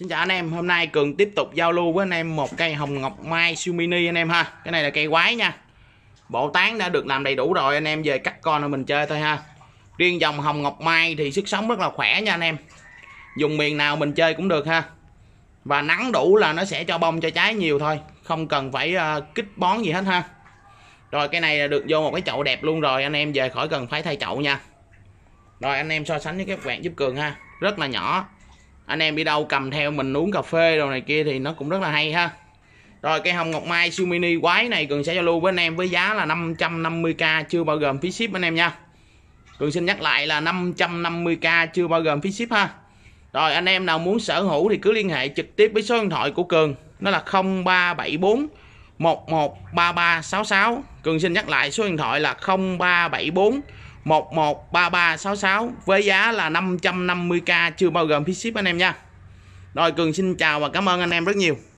Xin chào anh em, hôm nay Cường tiếp tục giao lưu với anh em một cây hồng ngọc mai siêu mini anh em ha Cái này là cây quái nha Bộ tán đã được làm đầy đủ rồi anh em về cắt con rồi mình chơi thôi ha Riêng dòng hồng ngọc mai thì sức sống rất là khỏe nha anh em Dùng miền nào mình chơi cũng được ha Và nắng đủ là nó sẽ cho bông cho trái nhiều thôi Không cần phải uh, kích bón gì hết ha Rồi cái này được vô một cái chậu đẹp luôn rồi anh em về khỏi cần phải thay chậu nha Rồi anh em so sánh với các bạn giúp Cường ha Rất là nhỏ anh em đi đâu cầm theo mình uống cà phê đồ này kia thì nó cũng rất là hay ha rồi cái hồng ngọc mai siêu mini quái này cường sẽ giao lưu với anh em với giá là 550k chưa bao gồm phí ship anh em nha cường xin nhắc lại là 550k chưa bao gồm phí ship ha rồi anh em nào muốn sở hữu thì cứ liên hệ trực tiếp với số điện thoại của cường nó là 0374 113366 cường xin nhắc lại số điện thoại là 0374 113366 với giá là 550k chưa bao gồm phí ship anh em nha. Rồi Cường xin chào và cảm ơn anh em rất nhiều.